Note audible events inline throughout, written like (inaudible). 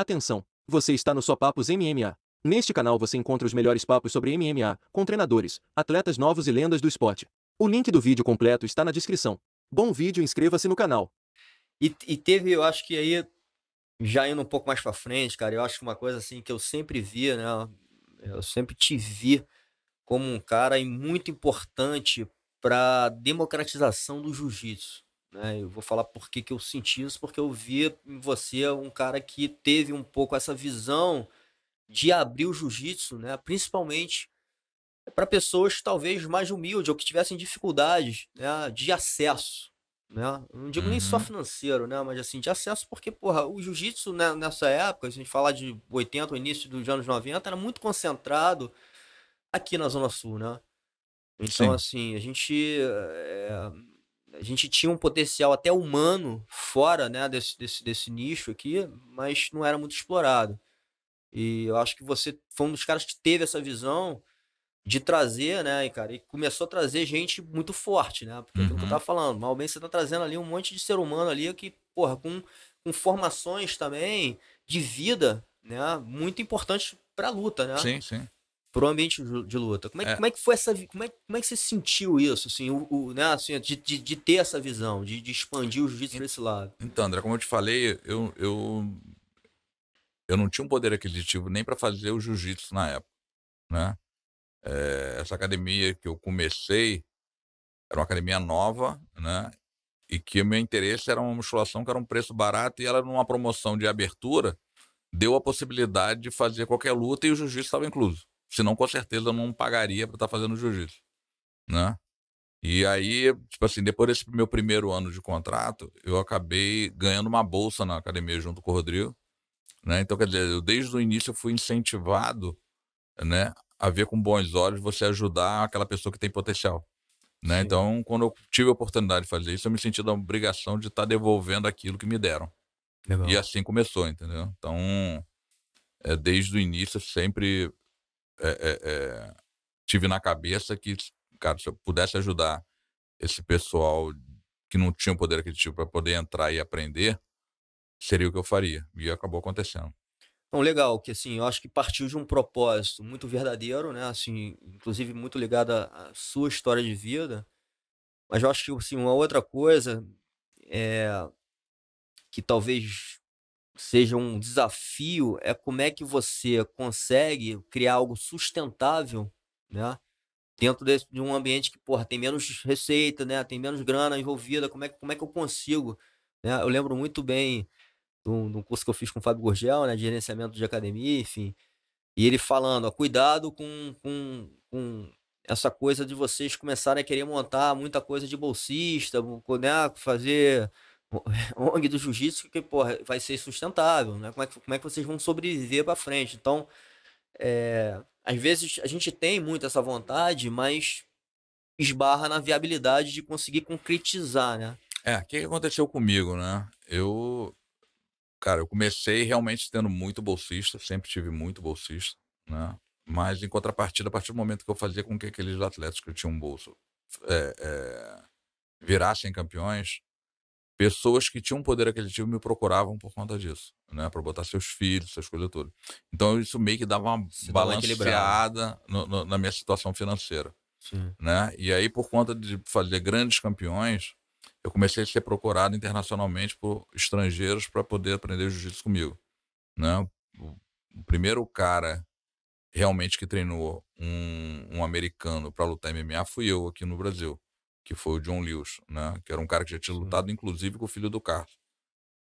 Atenção! Você está no Só Papos MMA. Neste canal você encontra os melhores papos sobre MMA, com treinadores, atletas novos e lendas do esporte. O link do vídeo completo está na descrição. Bom vídeo, inscreva-se no canal. E, e teve, eu acho que aí, já indo um pouco mais para frente, cara, eu acho que uma coisa assim que eu sempre via, né? Eu sempre te vi como um cara muito importante para democratização do jiu-jitsu. Né? Eu vou falar por que, que eu senti isso, porque eu vi em você um cara que teve um pouco essa visão de abrir o jiu-jitsu, né? principalmente para pessoas talvez mais humildes ou que tivessem dificuldades né? de acesso. Né? não digo uhum. nem só uhum. financeiro, né? mas assim, de acesso, porque porra, o jiu-jitsu né, nessa época, se a gente falar de 80, início dos anos 90, era muito concentrado aqui na Zona Sul. Né? Então, Sim. assim, a gente. É a gente tinha um potencial até humano fora né, desse, desse, desse nicho aqui, mas não era muito explorado. E eu acho que você foi um dos caras que teve essa visão de trazer, né, e, cara, e começou a trazer gente muito forte, né? Porque uhum. que eu uhum. tava falando, mal bem você tá trazendo ali um monte de ser humano ali que, porra, com, com formações também de vida, né, muito importante pra luta, né? Sim, sim para o ambiente de luta. Como é, é. como é que foi essa. Como é, como é que você sentiu isso, assim, o, o né, assim de, de, de, ter essa visão, de, de expandir o jiu-jitsu para esse lado? Então, André, como eu te falei, eu, eu, eu não tinha um poder aquisitivo nem para fazer o jiu-jitsu na época. Né? É, essa academia que eu comecei era uma academia nova, né? E que o meu interesse era uma musculação que era um preço barato e ela, numa promoção de abertura, deu a possibilidade de fazer qualquer luta e o jiu-jitsu estava incluso. Senão, com certeza, eu não pagaria para estar tá fazendo jiu-jitsu. Né? E aí, tipo assim, depois desse meu primeiro ano de contrato, eu acabei ganhando uma bolsa na academia junto com o Rodrigo. Né? Então, quer dizer, eu, desde o início eu fui incentivado né, a ver com bons olhos você ajudar aquela pessoa que tem potencial. Né? Sim. Então, quando eu tive a oportunidade de fazer isso, eu me senti da obrigação de estar tá devolvendo aquilo que me deram. Legal. E assim começou, entendeu? Então, é, desde o início, sempre é, tive na cabeça que, cara, se eu pudesse ajudar esse pessoal que não tinha poder aquisitivo para poder entrar e aprender, seria o que eu faria. E acabou acontecendo. Então, legal, que assim, eu acho que partiu de um propósito muito verdadeiro, né? Assim, inclusive muito ligado à, à sua história de vida. Mas eu acho que assim, uma outra coisa é que talvez seja um desafio é como é que você consegue criar algo sustentável, né? Dentro desse, de um ambiente que, porra, tem menos receita, né? Tem menos grana envolvida, como é, como é que eu consigo? Né? Eu lembro muito bem do curso que eu fiz com o Fábio Gorgel, né? De gerenciamento de academia, enfim. E ele falando, ó, cuidado com, com, com essa coisa de vocês começarem a querer montar muita coisa de bolsista, né? Fazer ONG (laughs) do jiu-jitsu que, porra, vai ser sustentável, né? Como é que, como é que vocês vão sobreviver para frente? Então, é, às vezes a gente tem muito essa vontade, mas esbarra na viabilidade de conseguir concretizar, né? É, o que aconteceu comigo, né? Eu, cara, eu comecei realmente tendo muito bolsista, sempre tive muito bolsista, né? Mas em contrapartida, a partir do momento que eu fazia com que aqueles atletas que tinham um bolso é, é, virassem campeões, pessoas que tinham poder aquisitivo me procuravam por conta disso, né? Para botar seus filhos, essas coisas todas. Então isso meio que dava uma Se balanceada no, no, na minha situação financeira, Sim. né? E aí por conta de fazer grandes campeões, eu comecei a ser procurado internacionalmente por estrangeiros para poder aprender jiu-jitsu comigo, né? O primeiro cara realmente que treinou um, um americano para lutar MMA fui eu aqui no Brasil que foi o John Lewis, né? Que era um cara que já tinha lutado, inclusive, com o filho do Carlos.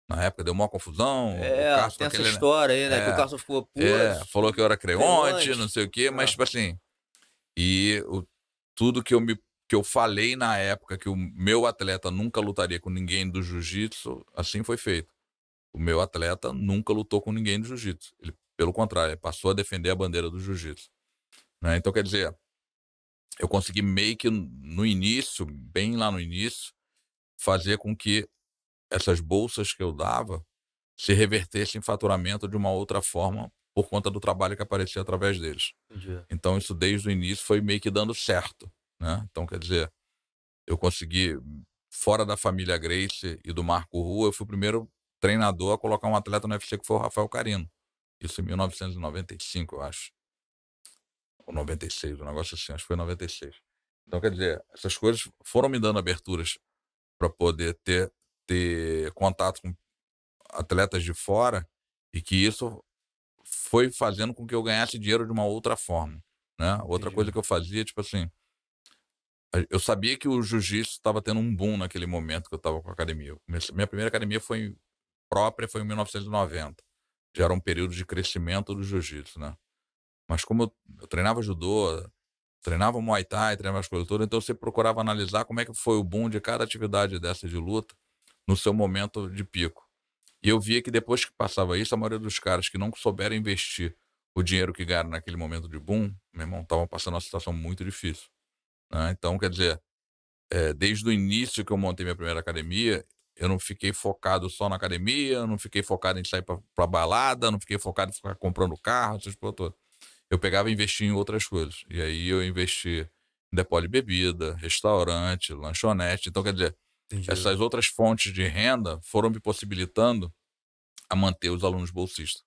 Na época deu uma confusão. É, Carlos, tem aquele, essa história aí, né? É, que o é, Carlos ficou puro. É, falou que eu era creonte, creonte. não sei o quê, mas, ah. tipo assim. E o, tudo que eu me que eu falei na época que o meu atleta nunca lutaria com ninguém do jiu-jitsu, assim foi feito. O meu atleta nunca lutou com ninguém do jiu-jitsu. Ele, pelo contrário, ele passou a defender a bandeira do jiu-jitsu. Né? Então, quer dizer, eu consegui meio que no início, bem lá no início, fazer com que essas bolsas que eu dava se revertessem em faturamento de uma outra forma por conta do trabalho que aparecia através deles. Entendi. Então isso desde o início foi meio que dando certo, né? Então quer dizer, eu consegui fora da família Grace e do Marco Rua, eu fui o primeiro treinador a colocar um atleta no UFC que foi o Rafael Carino. Isso em 1995, eu acho ou 96, um negócio assim, acho que foi 96. Então, quer dizer, essas coisas foram me dando aberturas para poder ter, ter contato com atletas de fora e que isso foi fazendo com que eu ganhasse dinheiro de uma outra forma. Né? Outra Entendi. coisa que eu fazia, tipo assim, eu sabia que o jiu-jitsu estava tendo um boom naquele momento que eu estava com a academia. minha primeira academia foi própria foi em 1990. Já era um período de crescimento do jiu-jitsu, né? Mas como eu, eu treinava judô, treinava Muay Thai, treinava as coisas todas, então você procurava analisar como é que foi o boom de cada atividade dessa de luta no seu momento de pico. E eu via que depois que passava isso, a maioria dos caras que não souberam investir o dinheiro que ganharam naquele momento de boom, meu irmão, estavam passando uma situação muito difícil. Né? Então, quer dizer, é, desde o início que eu montei minha primeira academia, eu não fiquei focado só na academia, não fiquei focado em sair para balada, não fiquei focado em ficar comprando carro, essas coisas todas eu pegava e investia em outras coisas. E aí eu investi em depósito de bebida, restaurante, lanchonete. Então, quer dizer, Entendi. essas outras fontes de renda foram me possibilitando a manter os alunos bolsistas.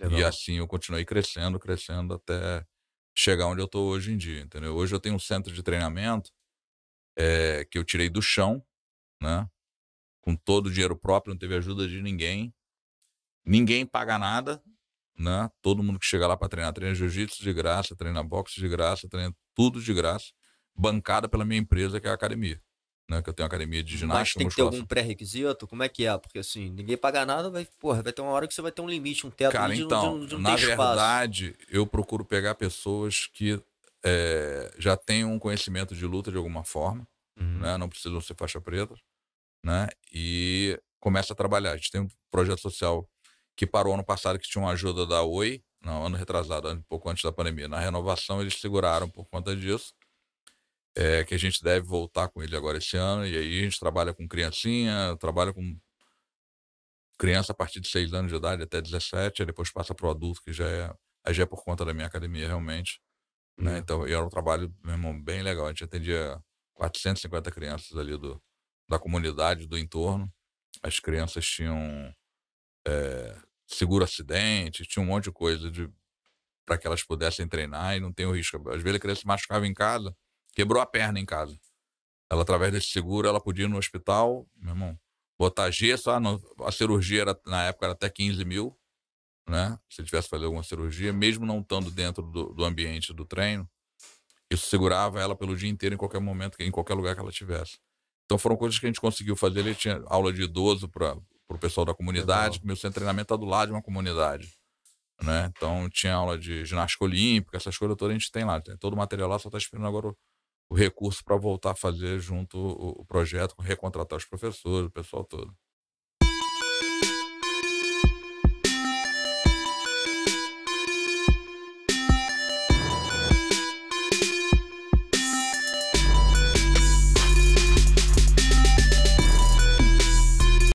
Legal. E assim eu continuei crescendo, crescendo até chegar onde eu estou hoje em dia, entendeu? Hoje eu tenho um centro de treinamento é, que eu tirei do chão, né? Com todo o dinheiro próprio, não teve ajuda de ninguém. Ninguém paga nada, né? Todo mundo que chega lá para treinar, treina jiu-jitsu de graça, treina boxe de graça, treina tudo de graça, bancada pela minha empresa, que é a academia. Né? Que eu tenho academia de ginástica. Mas tem que ter algum pré-requisito? Como é que é? Porque assim, ninguém paga nada, vai, porra, vai ter uma hora que você vai ter um limite, um teto Cara, de, então, de, de, de na verdade, eu procuro pegar pessoas que é, já tenham um conhecimento de luta de alguma forma, uhum. né? não precisam ser faixa preta, né? e começa a trabalhar. A gente tem um projeto social que parou ano passado que tinha uma ajuda da Oi, não, ano retrasado, um pouco antes da pandemia. Na renovação eles seguraram por conta disso, é, que a gente deve voltar com ele agora esse ano, e aí a gente trabalha com criancinha, trabalha com criança a partir de 6 anos de idade até 17, aí depois passa para o adulto, que já é, aí já é por conta da minha academia realmente. Né? Uhum. Então, era um trabalho, meu irmão, bem legal. A gente atendia 450 crianças ali do, da comunidade, do entorno. As crianças tinham é, seguro acidente, tinha um monte de coisa de para que elas pudessem treinar e não tem o risco. Às vezes a criança se machucava em casa, quebrou a perna em casa. Ela, através desse seguro, ela podia ir no hospital, meu irmão, botar gesso. Ah, não, a cirurgia era, na época era até 15 mil, né? Se tivesse fazer alguma cirurgia, mesmo não estando dentro do, do ambiente do treino, isso segurava ela pelo dia inteiro, em qualquer momento, em qualquer lugar que ela tivesse. Então foram coisas que a gente conseguiu fazer. Ele tinha aula de idoso para para o pessoal da comunidade, meu centro de treinamento está do lado de uma comunidade. Né? Então tinha aula de ginástica olímpica, essas coisas todas a gente tem lá. Tem todo o material lá, só está esperando agora o, o recurso para voltar a fazer junto o, o projeto, recontratar os professores, o pessoal todo.